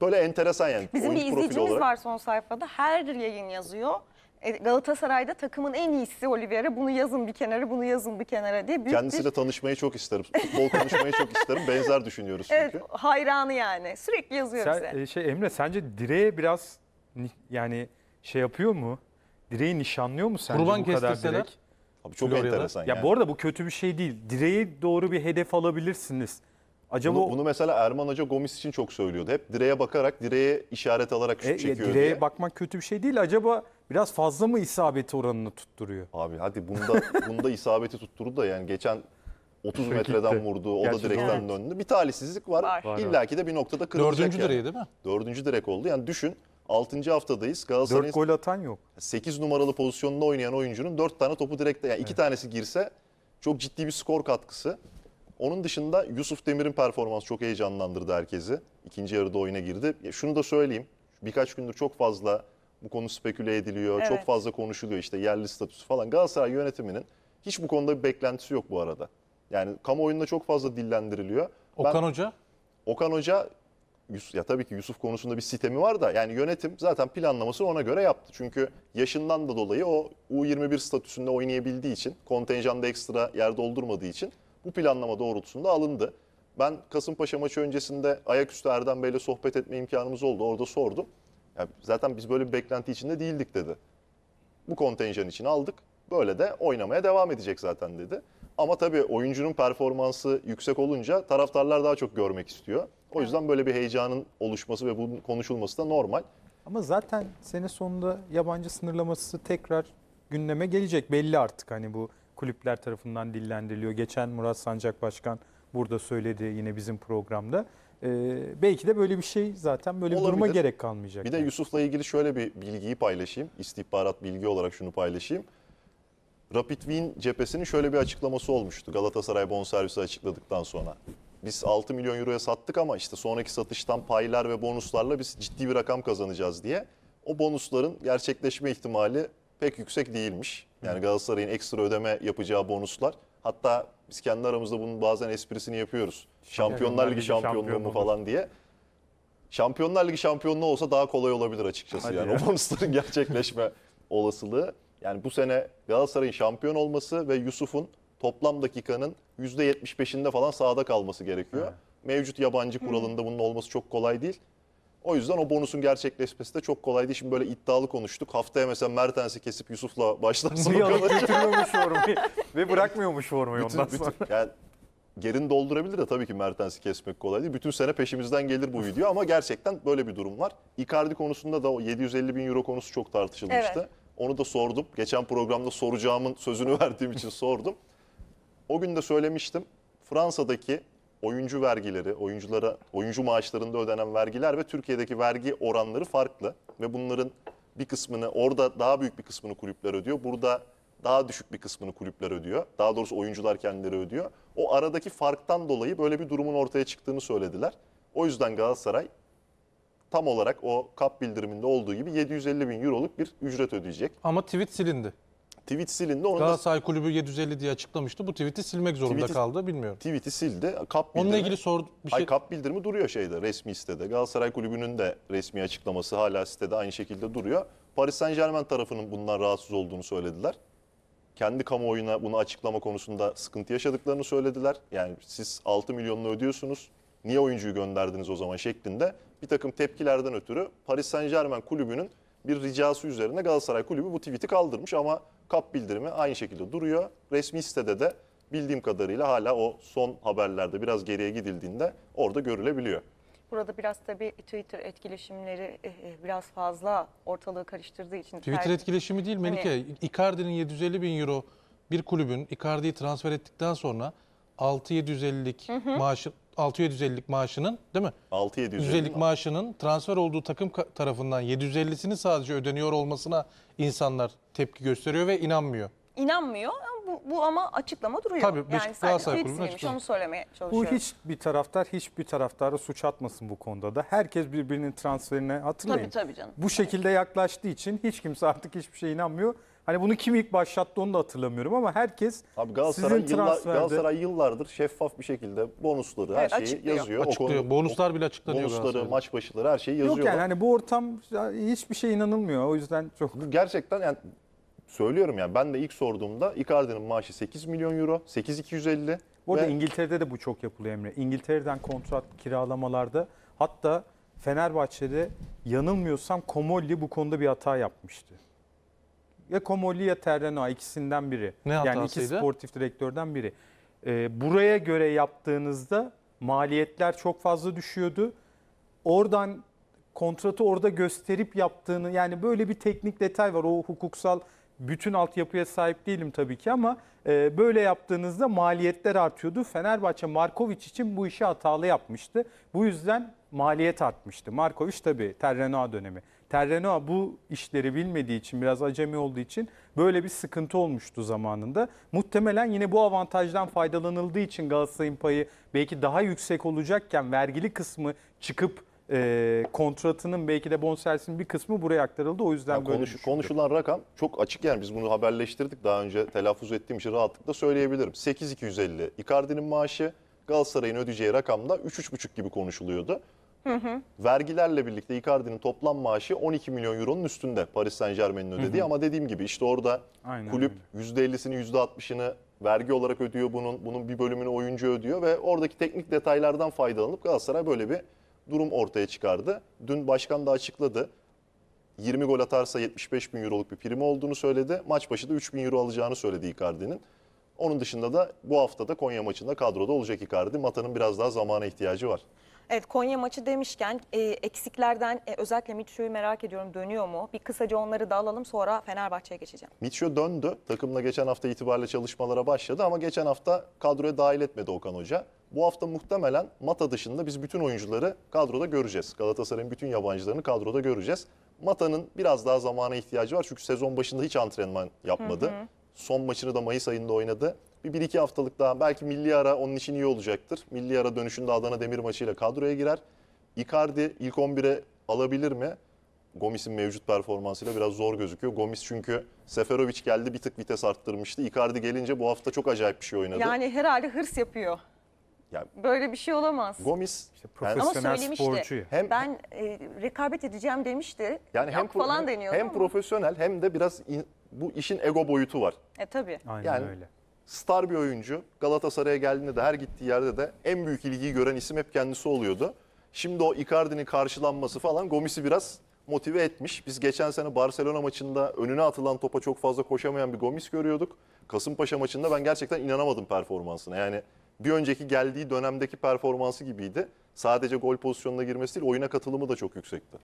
böyle enteresan yani. Bizim bir izleyicimiz var son sayfada. Her yayın yazıyor. E, Galatasaray'da takımın en iyisi Olivier'e Bunu yazın bir kenara, bunu yazın bir kenara diye. Büyük Kendisiyle bir... tanışmayı çok isterim. Futbol konuşmayı çok isterim. Benzer düşünüyoruz çünkü. Evet, hayranı yani. Sürekli yazıyor Sen, bize. E, şey Emre sence direğe biraz yani şey yapıyor mu? Direği nişanlıyor mu sence Kurban bu kadar direk? Abi çok Florya'da. enteresan ya yani. bu arada bu kötü bir şey değil. Direğe doğru bir hedef alabilirsiniz. Acaba bunu, bunu mesela Erman Hoca Gomis için çok söylüyordu. Hep direğe bakarak, direğe işaret alarak şut e, çekiyor direğe diye. bakmak kötü bir şey değil. Acaba biraz fazla mı isabeti oranını tutturuyor? Abi hadi bunda bunda isabeti tutturdu da yani geçen 30 metreden vurdu. O Gerçekten da direkten evet. döndü. Bir talihsizlik var. var. var İlla ki de bir noktada kırılacak. Dördüncü yani. direği değil mi? Dördüncü direk oldu. Yani düşün 6. haftadayız. Galatasaray'ın 4 gol atan yok. 8 numaralı pozisyonda oynayan oyuncunun 4 tane topu direkte yani 2 evet. tanesi girse çok ciddi bir skor katkısı. Onun dışında Yusuf Demir'in performansı çok heyecanlandırdı herkesi. İkinci yarıda oyuna girdi. Ya şunu da söyleyeyim. Birkaç gündür çok fazla bu konu speküle ediliyor. Evet. Çok fazla konuşuluyor işte yerli statüsü falan. Galatasaray yönetiminin hiç bu konuda bir beklentisi yok bu arada. Yani kamuoyunda çok fazla dillendiriliyor. Okan ben, Hoca? Okan Hoca ya tabii ki Yusuf konusunda bir sistemi var da yani yönetim zaten planlamasını ona göre yaptı. Çünkü yaşından da dolayı o U21 statüsünde oynayabildiği için kontenjanda ekstra yer doldurmadığı için bu planlama doğrultusunda alındı. Ben Kasımpaşa maçı öncesinde ayaküstü Erdem Bey'le sohbet etme imkanımız oldu. Orada sordum. Yani zaten biz böyle bir beklenti içinde değildik dedi. Bu kontenjan için aldık. Böyle de oynamaya devam edecek zaten dedi. Ama tabii oyuncunun performansı yüksek olunca taraftarlar daha çok görmek istiyor. O yüzden böyle bir heyecanın oluşması ve bunun konuşulması da normal. Ama zaten sene sonunda yabancı sınırlaması tekrar gündeme gelecek belli artık hani bu kulüpler tarafından dillendiriliyor. Geçen Murat Sancak Başkan burada söyledi yine bizim programda. Ee, belki de böyle bir şey zaten böyle Olabilir. duruma gerek kalmayacak. Bir yani. de Yusuf'la ilgili şöyle bir bilgiyi paylaşayım. İstihbarat bilgi olarak şunu paylaşayım. Rapid Wien cephesinin şöyle bir açıklaması olmuştu. Galatasaray bonservisi açıkladıktan sonra. Biz 6 milyon euroya sattık ama işte sonraki satıştan paylar ve bonuslarla biz ciddi bir rakam kazanacağız diye. O bonusların gerçekleşme ihtimali pek yüksek değilmiş. Yani Galatasaray'ın ekstra ödeme yapacağı bonuslar. Hatta biz kendi aramızda bunun bazen esprisini yapıyoruz. Şampiyonlar Ligi şampiyonluğu mu falan diye. Şampiyonlar Ligi şampiyonluğu olsa daha kolay olabilir açıkçası. Hadi yani ya. o bonusların gerçekleşme olasılığı. Yani bu sene Galatasaray'ın şampiyon olması ve Yusuf'un toplam dakikanın %75'inde falan sahada kalması gerekiyor. Evet. Mevcut yabancı kuralında bunun olması çok kolay değil. O yüzden o bonusun gerçekleşmesi de çok kolaydı. Şimdi böyle iddialı konuştuk. Haftaya mesela Mertens'i kesip Yusuf'la başlarsa Bir alıp götürüyormuş formayı ve bırakmıyormuş formayı ondan sonra. Bütün, yani gerin doldurabilir de tabii ki Mertens'i kesmek kolay değil. Bütün sene peşimizden gelir bu video ama gerçekten böyle bir durum var. Icardi konusunda da o 750 bin euro konusu çok tartışılmıştı. Evet. Onu da sordum. Geçen programda soracağımın sözünü verdiğim için sordum. O gün de söylemiştim. Fransa'daki oyuncu vergileri, oyunculara oyuncu maaşlarında ödenen vergiler ve Türkiye'deki vergi oranları farklı ve bunların bir kısmını orada daha büyük bir kısmını kulüpler ödüyor. Burada daha düşük bir kısmını kulüpler ödüyor. Daha doğrusu oyuncular kendileri ödüyor. O aradaki farktan dolayı böyle bir durumun ortaya çıktığını söylediler. O yüzden Galatasaray tam olarak o kap bildiriminde olduğu gibi 750 bin euroluk bir ücret ödeyecek. Ama tweet silindi. Tweet silindi. Onun Galatasaray Kulübü 750 diye açıklamıştı. Bu tweet'i silmek zorunda tweet'i, kaldı. Bilmiyorum. Tweet'i sildi. Kap bildirimi, Onunla ilgili sordu. Bir şey... Hayır, kap bildirimi duruyor şeyde resmi sitede. Galatasaray Kulübü'nün de resmi açıklaması hala sitede aynı şekilde duruyor. Paris Saint Germain tarafının bundan rahatsız olduğunu söylediler. Kendi kamuoyuna bunu açıklama konusunda sıkıntı yaşadıklarını söylediler. Yani siz 6 milyonunu ödüyorsunuz. Niye oyuncuyu gönderdiniz o zaman şeklinde bir takım tepkilerden ötürü Paris Saint Germain kulübünün bir ricası üzerine Galatasaray Kulübü bu tweet'i kaldırmış ama kap bildirimi aynı şekilde duruyor. Resmi sitede de bildiğim kadarıyla hala o son haberlerde biraz geriye gidildiğinde orada görülebiliyor. Burada biraz tabii Twitter etkileşimleri eh, eh, biraz fazla ortalığı karıştırdığı için. Twitter etkileşimi değil Melike. Hani- Icardi'nin 750 bin euro bir kulübün Icardi'yi transfer ettikten sonra 6-750'lik maaşı 6 maaşının değil mi? 6 maaşının transfer olduğu takım tarafından 750'sini sadece ödeniyor olmasına insanlar tepki gösteriyor ve inanmıyor. İnanmıyor bu, bu ama açıklama duruyor. Tabii, yani sadece hepsiymiş onu söylemeye çalışıyorum. Bu hiç bir taraftar hiçbir taraftarı suç atmasın bu konuda da. Herkes birbirinin transferine hatırlayın. Tabii tabii canım. Bu şekilde yaklaştığı için hiç kimse artık hiçbir şeye inanmıyor. Hani bunu kim ilk başlattı onu da hatırlamıyorum ama herkes Abi Galatasaray, sizin yıllar, transferde... Galatasaray yıllardır şeffaf bir şekilde bonusları her Evet, şeyi açıklıyor. yazıyor. O konu- Bonuslar bile açıklanıyor Bonusları, maç başları her şeyi yazıyor. Yok yani hani bu ortam hiçbir şey inanılmıyor. O yüzden çok gerçekten yani söylüyorum yani ben de ilk sorduğumda Icardi'nin maaşı 8 milyon euro, 8250. Bu arada ve İngiltere'de de bu çok yapılıyor Emre. İngiltere'den kontrat kiralamalarda hatta Fenerbahçe'de yanılmıyorsam Komolli bu konuda bir hata yapmıştı. Ya Komolli ya Terreno ikisinden biri. Ne yani iki sportif direktörden biri. Ee, buraya göre yaptığınızda maliyetler çok fazla düşüyordu. Oradan kontratı orada gösterip yaptığını yani böyle bir teknik detay var. O hukuksal bütün altyapıya sahip değilim tabii ki ama e, böyle yaptığınızda maliyetler artıyordu. Fenerbahçe Markovic için bu işi hatalı yapmıştı. Bu yüzden maliyet artmıştı. Markovic tabii Terrenoa dönemi. Terrenoa bu işleri bilmediği için biraz acemi olduğu için böyle bir sıkıntı olmuştu zamanında. Muhtemelen yine bu avantajdan faydalanıldığı için Galatasaray'ın payı belki daha yüksek olacakken vergili kısmı çıkıp e, kontratının belki de bonservisinin bir kısmı buraya aktarıldı. O yüzden yani böyle konuş, konuşulan rakam çok açık yani biz bunu haberleştirdik. Daha önce telaffuz ettiğim için rahatlıkla söyleyebilirim. 8250 Icardi'nin maaşı Galatasaray'ın ödeyeceği rakamda 3-3,5 gibi konuşuluyordu. Hı hı. Vergilerle birlikte Icardi'nin toplam maaşı 12 milyon euronun üstünde Paris Saint Germain'in ödediği hı hı. ama dediğim gibi işte orada Aynen kulüp öyle. %50'sini %60'ını vergi olarak ödüyor bunun. Bunun bir bölümünü oyuncu ödüyor ve oradaki teknik detaylardan faydalanıp Galatasaray böyle bir durum ortaya çıkardı. Dün başkan da açıkladı. 20 gol atarsa 75 bin euroluk bir primi olduğunu söyledi. Maç başı da 3 bin euro alacağını söyledi Icardi'nin. Onun dışında da bu hafta da Konya maçında kadroda olacak Icardi. Mata'nın biraz daha zamana ihtiyacı var. Evet Konya maçı demişken e, eksiklerden e, özellikle Mitchell'ü merak ediyorum dönüyor mu? Bir kısaca onları da alalım sonra Fenerbahçe'ye geçeceğim. Mitchell döndü. Takımla geçen hafta itibariyle çalışmalara başladı ama geçen hafta kadroya dahil etmedi Okan Hoca. Bu hafta muhtemelen Mata dışında biz bütün oyuncuları kadroda göreceğiz. Galatasaray'ın bütün yabancılarını kadroda göreceğiz. Mata'nın biraz daha zamana ihtiyacı var çünkü sezon başında hiç antrenman yapmadı. Hı hı. Son maçını da Mayıs ayında oynadı. Bir, bir iki haftalık daha belki milli ara onun için iyi olacaktır. Milli ara dönüşünde Adana Demir maçıyla kadroya girer. Icardi ilk 11'e alabilir mi? Gomis'in mevcut performansıyla biraz zor gözüküyor. Gomis çünkü Seferovic geldi bir tık vites arttırmıştı. Icardi gelince bu hafta çok acayip bir şey oynadı. Yani herhalde hırs yapıyor. Ya, Böyle bir şey olamaz. Gomis işte profesyonel hem, sporcu. Hem, ben e, rekabet edeceğim demişti. Yani hem falan deniyor. Hem ama. profesyonel hem de biraz in, bu işin ego boyutu var. E tabii. Aynen yani, öyle star bir oyuncu. Galatasaray'a geldiğinde de her gittiği yerde de en büyük ilgiyi gören isim hep kendisi oluyordu. Şimdi o Icardi'nin karşılanması falan Gomis'i biraz motive etmiş. Biz geçen sene Barcelona maçında önüne atılan topa çok fazla koşamayan bir Gomis görüyorduk. Kasımpaşa maçında ben gerçekten inanamadım performansına. Yani bir önceki geldiği dönemdeki performansı gibiydi. Sadece gol pozisyonuna girmesi değil, oyuna katılımı da çok yüksekti.